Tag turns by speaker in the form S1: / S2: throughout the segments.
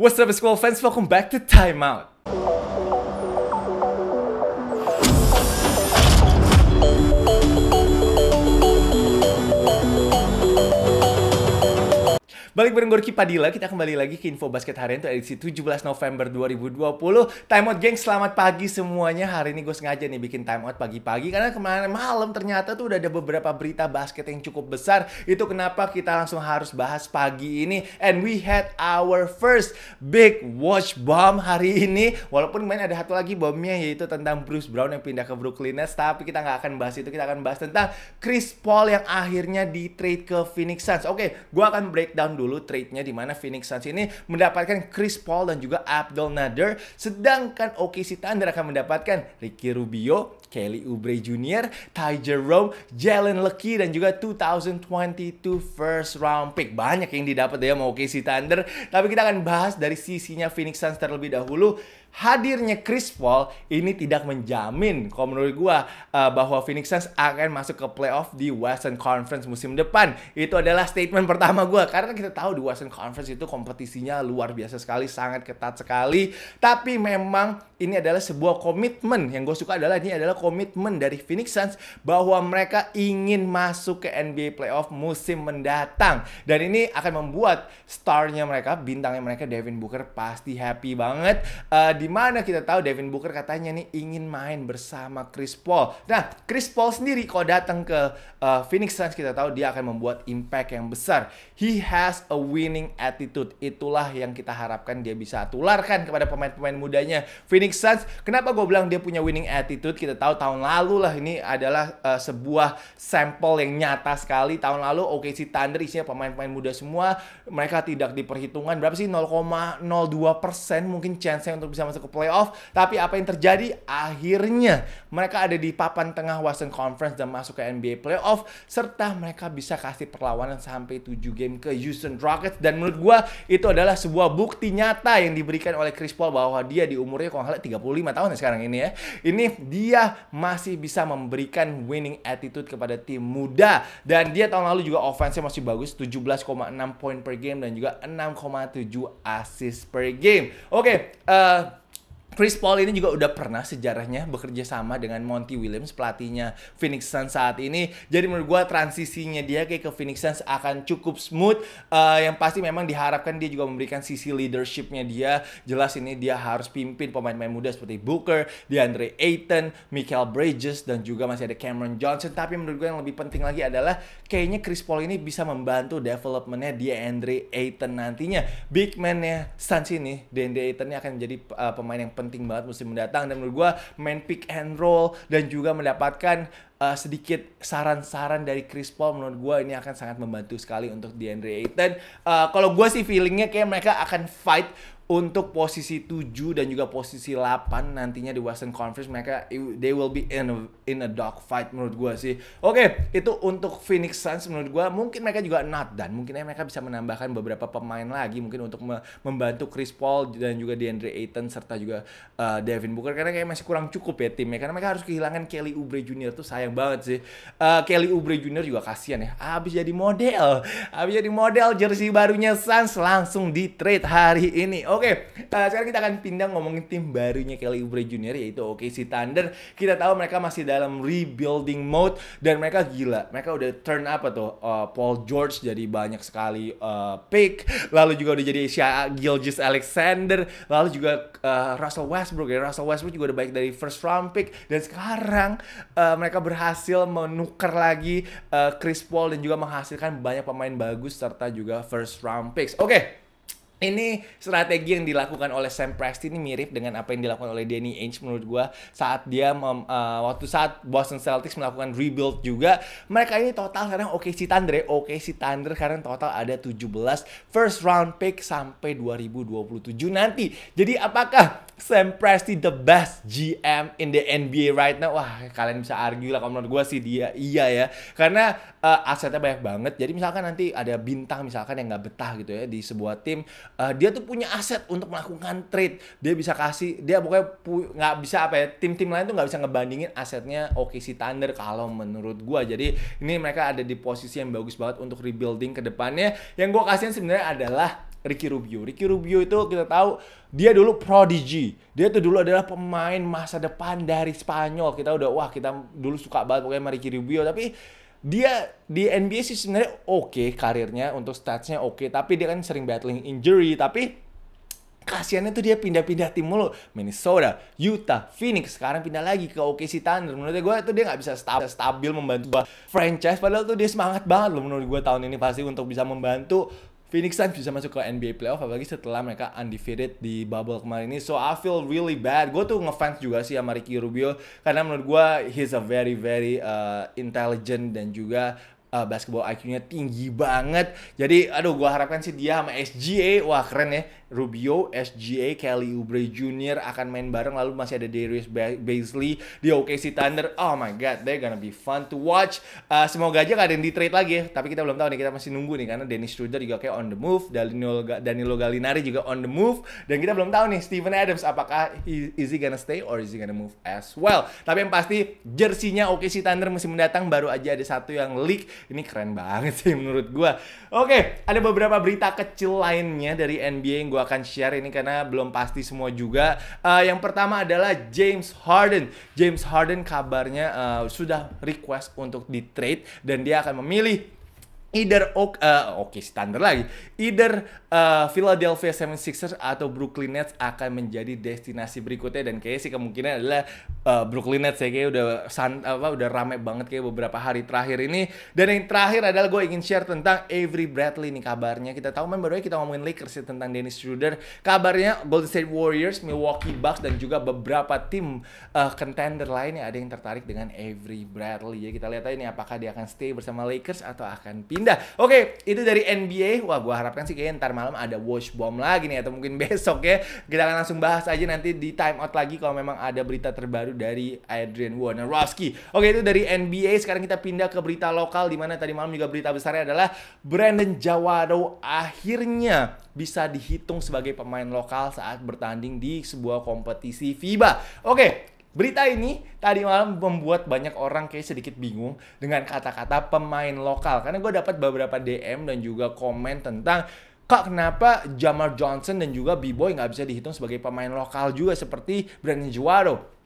S1: What's up, Squall fans? Welcome back to Timeout. Balik bareng Gorky Padilla, kita kembali lagi ke Info Basket hari ini tuh edisi 17 November 2020. Time out geng, selamat pagi semuanya. Hari ini gue sengaja nih bikin time out pagi-pagi karena kemarin malam ternyata tuh udah ada beberapa berita basket yang cukup besar. Itu kenapa kita langsung harus bahas pagi ini. And we had our first big watch bomb hari ini. Walaupun main ada satu lagi bomnya yaitu tentang Bruce Brown yang pindah ke Brooklyn Nets, tapi kita nggak akan bahas itu. Kita akan bahas tentang Chris Paul yang akhirnya di trade ke Phoenix Suns. Oke, okay, gue akan breakdown dulu dulu trade-nya di mana Phoenix Suns ini mendapatkan Chris Paul dan juga Abdul Nader sedangkan OKC Thunder akan mendapatkan Ricky Rubio, Kelly Oubre Jr., Ty Jerome, Jalen Lucky, dan juga 2022 first round pick. Banyak yang didapat ya mau Casey Thunder. Tapi kita akan bahas dari sisinya Phoenix Suns terlebih dahulu. Hadirnya Chris Paul ini tidak menjamin kalau menurut gua uh, bahwa Phoenix Suns akan masuk ke playoff di Western Conference musim depan. Itu adalah statement pertama gua karena kita tahu di Western Conference itu kompetisinya luar biasa sekali, sangat ketat sekali. Tapi memang ini adalah sebuah komitmen yang gue suka adalah ini adalah komitmen dari Phoenix Suns bahwa mereka ingin masuk ke NBA playoff musim mendatang. Dan ini akan membuat starnya mereka, bintangnya mereka Devin Booker pasti happy banget. Uh, mana kita tahu Devin Booker katanya nih ingin main bersama Chris Paul. Nah, Chris Paul sendiri kalau datang ke uh, Phoenix Suns kita tahu dia akan membuat impact yang besar. He has a winning attitude. Itulah yang kita harapkan dia bisa tularkan kepada pemain-pemain mudanya Phoenix Suns. Kenapa gue bilang dia punya winning attitude? Kita tahu tahu tahun lalu lah ini adalah uh, sebuah sampel yang nyata sekali tahun lalu OKC Thunder isinya pemain-pemain muda semua mereka tidak diperhitungkan berapa sih 0,02 persen mungkin chance untuk bisa masuk ke playoff tapi apa yang terjadi akhirnya mereka ada di papan tengah Western Conference dan masuk ke NBA playoff serta mereka bisa kasih perlawanan sampai 7 game ke Houston Rockets dan menurut gue itu adalah sebuah bukti nyata yang diberikan oleh Chris Paul bahwa dia di umurnya kurang lebih 35 tahun ya sekarang ini ya ini dia masih bisa memberikan winning attitude kepada tim muda dan dia tahun lalu juga offense masih bagus 17,6 poin per game dan juga 6,7 assist per game. Oke, okay, uh, eh, Chris Paul ini juga udah pernah sejarahnya bekerja sama dengan Monty Williams pelatihnya Phoenix Suns saat ini. Jadi menurut gue transisinya dia kayak ke Phoenix Suns akan cukup smooth. Uh, yang pasti memang diharapkan dia juga memberikan sisi leadershipnya dia. Jelas ini dia harus pimpin pemain-pemain muda seperti Booker, DeAndre Ayton, Michael Bridges dan juga masih ada Cameron Johnson. Tapi menurut gue yang lebih penting lagi adalah kayaknya Chris Paul ini bisa membantu developmentnya Andre Ayton nantinya. Big man-nya Suns ini, DeAndre Ayton ini akan menjadi uh, pemain yang penting penting banget musim mendatang dan menurut gue main pick and roll dan juga mendapatkan uh, sedikit saran-saran dari Chris Paul menurut gue ini akan sangat membantu sekali untuk DeAndre Ayton. Uh, Kalau gue sih feelingnya kayak mereka akan fight untuk posisi 7 dan juga posisi 8 nantinya di Western Conference mereka they will be in a, in a dog fight menurut gue sih. Oke, okay, itu untuk Phoenix Suns menurut gue mungkin mereka juga not dan mungkin mereka bisa menambahkan beberapa pemain lagi mungkin untuk me membantu Chris Paul dan juga DeAndre Ayton serta juga uh, Devin Booker karena kayak masih kurang cukup ya timnya karena mereka harus kehilangan Kelly Oubre Jr tuh sayang banget sih. Uh, Kelly Oubre Jr juga kasihan ya. Habis jadi model, habis jadi model jersey barunya Suns langsung di trade hari ini. Oke, Oke, okay, uh, eh, sekarang kita akan pindah ngomongin tim barunya Kelly Oubre Junior yaitu OKC Thunder. Kita tahu mereka masih dalam rebuilding mode dan mereka gila. Mereka udah turn up atau uh, eh, Paul George jadi banyak sekali uh, pick, lalu juga udah jadi Shia Gilgis Alexander, lalu juga uh, Russell Westbrook ya. Russell Westbrook juga udah baik dari first round pick dan sekarang uh, mereka berhasil menukar lagi uh, Chris Paul dan juga menghasilkan banyak pemain bagus serta juga first round picks. Oke. Okay ini strategi yang dilakukan oleh Sam Presti ini mirip dengan apa yang dilakukan oleh Danny Ainge menurut gue saat dia mem, uh, waktu saat Boston Celtics melakukan rebuild juga mereka ini total sekarang oke si Thunder ya si Thunder sekarang total ada 17 first round pick sampai 2027 nanti jadi apakah Sam Presti the best GM in the NBA right now wah kalian bisa argue lah kalau menurut gue sih dia iya ya karena uh, asetnya banyak banget jadi misalkan nanti ada bintang misalkan yang nggak betah gitu ya di sebuah tim uh, dia tuh punya aset untuk melakukan trade dia bisa kasih dia pokoknya nggak bisa apa ya tim-tim lain tuh nggak bisa ngebandingin asetnya OKC Thunder kalau menurut gua jadi ini mereka ada di posisi yang bagus banget untuk rebuilding ke depannya yang gua kasihin sebenarnya adalah Ricky Rubio. Ricky Rubio itu kita tahu dia dulu prodigy. Dia tuh dulu adalah pemain masa depan dari Spanyol. Kita udah wah kita dulu suka banget pokoknya sama Ricky Rubio tapi dia di NBA sih sebenarnya oke okay karirnya untuk statsnya oke okay, tapi dia kan sering battling injury tapi kasiannya tuh dia pindah-pindah tim mulu Minnesota, Utah, Phoenix sekarang pindah lagi ke OKC Thunder menurut gue tuh dia nggak bisa stabil, stabil membantu franchise padahal tuh dia semangat banget loh menurut gue tahun ini pasti untuk bisa membantu Phoenix Suns bisa masuk ke NBA playoff apalagi setelah mereka undefeated di bubble kemarin ini. So I feel really bad. Gue tuh ngefans juga sih sama Ricky Rubio karena menurut gue he's a very very uh, intelligent dan juga uh, basketball IQ-nya tinggi banget. Jadi aduh gua harapkan sih dia sama SGA wah keren ya. Rubio, SGA, Kelly Oubre Jr. akan main bareng lalu masih ada Darius Baisley di OKC Thunder. Oh my god, they're gonna be fun to watch. Uh, semoga aja gak ada yang di trade lagi ya. Tapi kita belum tahu nih, kita masih nunggu nih karena Dennis Schroeder juga kayak on the move, Danilo Danilo Gallinari juga on the move dan kita belum tahu nih Steven Adams apakah he, is he gonna stay or is he gonna move as well. Tapi yang pasti jersinya OKC Thunder musim mendatang baru aja ada satu yang leak ini keren banget sih menurut gue. Oke, ada beberapa berita kecil lainnya dari NBA yang gue akan share ini karena belum pasti semua juga. Uh, yang pertama adalah James Harden. James Harden kabarnya uh, sudah request untuk di trade dan dia akan memilih either oke eh, okay, standar lagi either uh, Philadelphia 76ers atau Brooklyn Nets akan menjadi destinasi berikutnya dan kayaknya sih kemungkinan adalah uh, Brooklyn Nets ya kayak udah san, apa udah rame banget kayak beberapa hari terakhir ini dan yang terakhir adalah gue ingin share tentang Avery Bradley nih kabarnya kita tahu member kita ngomongin Lakers ya, tentang Dennis Schroeder kabarnya Golden State Warriors Milwaukee Bucks dan juga beberapa tim uh, contender lainnya ada yang tertarik dengan Avery Bradley ya kita lihat aja nih apakah dia akan stay bersama Lakers atau akan pindah pindah. Oke, itu dari NBA. Wah, gue harapkan sih kayaknya ntar malam ada wash bomb lagi nih atau mungkin besok ya. Kita akan langsung bahas aja nanti di time out lagi kalau memang ada berita terbaru dari Adrian Wojnarowski. Oke, itu dari NBA. Sekarang kita pindah ke berita lokal di mana tadi malam juga berita besarnya adalah Brandon Jawado akhirnya bisa dihitung sebagai pemain lokal saat bertanding di sebuah kompetisi FIBA. Oke, Berita ini tadi malam membuat banyak orang kayak sedikit bingung dengan kata-kata pemain lokal. Karena gue dapat beberapa DM dan juga komen tentang Kak, kenapa Jamal Johnson dan juga B-Boy nggak bisa dihitung sebagai pemain lokal juga seperti Brandon Juaro?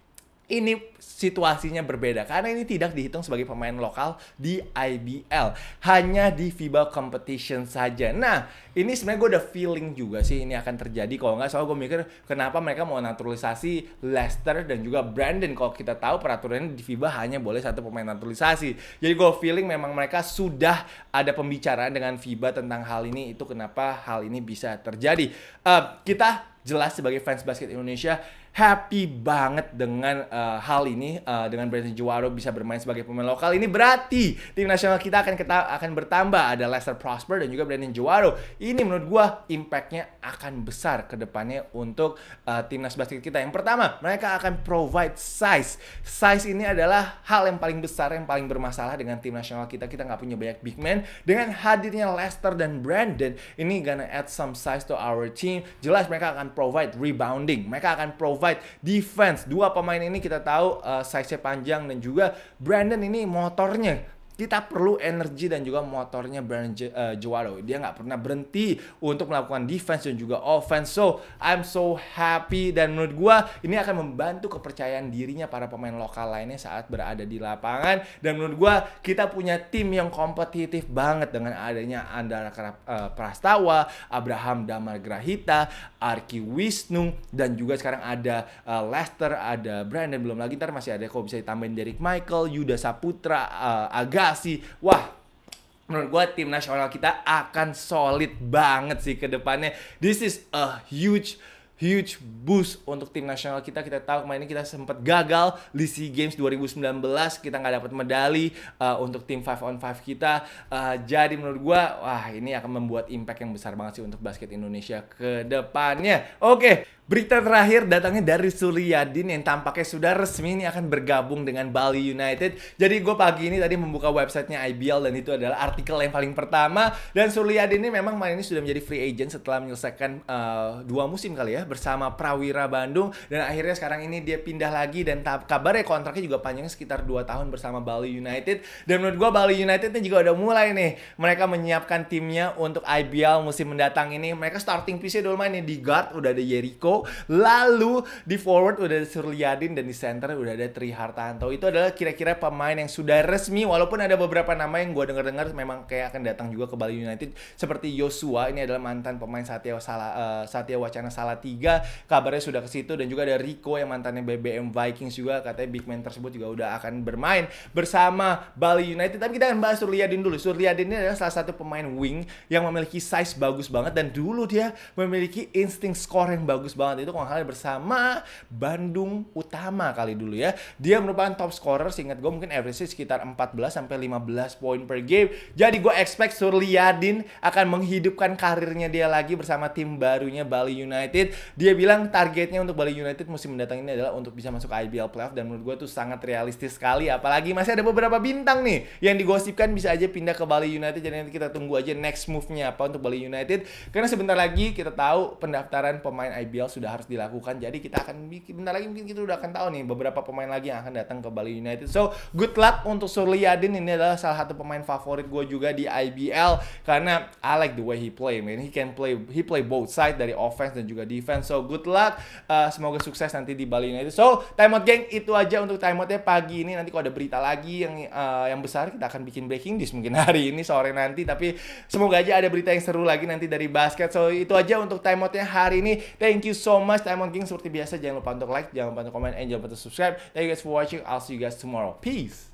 S1: ini situasinya berbeda karena ini tidak dihitung sebagai pemain lokal di IBL, hanya di FIBA competition saja. Nah, ini sebenarnya gue udah feeling juga sih ini akan terjadi kalau nggak soal gue mikir kenapa mereka mau naturalisasi Leicester dan juga Brandon kalau kita tahu peraturannya di FIBA hanya boleh satu pemain naturalisasi. Jadi gue feeling memang mereka sudah ada pembicaraan dengan FIBA tentang hal ini itu kenapa hal ini bisa terjadi. Uh, kita jelas sebagai fans basket Indonesia happy banget dengan uh, hal ini uh, dengan Brandon Juwaro bisa bermain sebagai pemain lokal ini berarti tim nasional kita akan kita akan bertambah ada Leicester Prosper dan juga Brandon Juwaro ini menurut gue impactnya akan besar ke depannya untuk uh, timnas basket kita yang pertama mereka akan provide size size ini adalah hal yang paling besar yang paling bermasalah dengan tim nasional kita kita nggak punya banyak big man dengan hadirnya Leicester dan Brandon ini gonna add some size to our team jelas mereka akan provide rebounding mereka akan provide provide defense. Dua pemain ini kita tahu uh, size-nya panjang dan juga Brandon ini motornya kita perlu energi dan juga motornya Brandon uh, eh, Juwado. Dia nggak pernah berhenti untuk melakukan defense dan juga offense. So, I'm so happy dan menurut gue ini akan membantu kepercayaan dirinya para pemain lokal lainnya saat berada di lapangan. Dan menurut gue kita punya tim yang kompetitif banget dengan adanya Andara uh, Prastawa, Abraham Damar Grahita, Arki Wisnu, dan juga sekarang ada uh, Lester, ada Brandon, belum lagi ntar masih ada kok bisa ditambahin Derek Michael, Yuda Saputra, uh, Aga sih Wah, menurut gue tim nasional kita akan solid banget sih ke depannya. This is a huge huge boost untuk tim nasional kita. Kita tahu kemarin kita sempat gagal di SEA Games 2019, kita nggak dapat medali uh, untuk tim 5 on 5 kita. Uh, jadi menurut gua wah ini akan membuat impact yang besar banget sih untuk basket Indonesia ke depannya. Oke, berita terakhir datangnya dari Suryadin yang tampaknya sudah resmi ini akan bergabung dengan Bali United. Jadi gue pagi ini tadi membuka websitenya IBL dan itu adalah artikel yang paling pertama dan Suryadin ini memang main ini sudah menjadi free agent setelah menyelesaikan uh, dua musim kali ya Ya, bersama Prawira Bandung dan akhirnya sekarang ini dia pindah lagi dan kabarnya kontraknya juga panjang sekitar 2 tahun bersama Bali United dan menurut gue Bali United ini juga udah mulai nih mereka menyiapkan timnya untuk IBL musim mendatang ini mereka starting piece dulu main nih di guard udah ada Jericho lalu di forward udah ada Suryadin dan di center udah ada Tri Hartanto itu adalah kira-kira pemain yang sudah resmi walaupun ada beberapa nama yang gue denger dengar memang kayak akan datang juga ke Bali United seperti Yosua ini adalah mantan pemain Satya Sala, uh, Satya Wacana Salati 3 kabarnya sudah ke situ dan juga ada Rico yang mantannya BBM Vikings juga katanya big man tersebut juga udah akan bermain bersama Bali United tapi kita akan bahas Suryadin dulu Suryadin ini adalah salah satu pemain wing yang memiliki size bagus banget dan dulu dia memiliki insting scoring yang bagus banget itu kalau halnya bersama Bandung Utama kali dulu ya dia merupakan top scorer seingat gue mungkin average sekitar 14 sampai 15 poin per game jadi gue expect Suryadin akan menghidupkan karirnya dia lagi bersama tim barunya Bali United dia bilang targetnya untuk Bali United musim mendatang ini adalah untuk bisa masuk IBL playoff dan menurut gue tuh sangat realistis sekali. Apalagi masih ada beberapa bintang nih yang digosipkan bisa aja pindah ke Bali United. Jadi nanti kita tunggu aja next move-nya apa untuk Bali United. Karena sebentar lagi kita tahu pendaftaran pemain IBL sudah harus dilakukan. Jadi kita akan bikin bentar lagi mungkin kita udah akan tahu nih beberapa pemain lagi yang akan datang ke Bali United. So good luck untuk Suryadin ini adalah salah satu pemain favorit gue juga di IBL karena I like the way he play man. He can play he play both side dari offense dan juga defense defense. So good luck. Uh, semoga sukses nanti di Bali United. So time out geng itu aja untuk time outnya pagi ini. Nanti kalau ada berita lagi yang uh, yang besar kita akan bikin breaking news mungkin hari ini sore nanti. Tapi semoga aja ada berita yang seru lagi nanti dari basket. So itu aja untuk time outnya hari ini. Thank you so much time out geng seperti biasa jangan lupa untuk like, jangan lupa untuk comment and jangan lupa untuk subscribe. Thank you guys for watching. I'll see you guys tomorrow. Peace.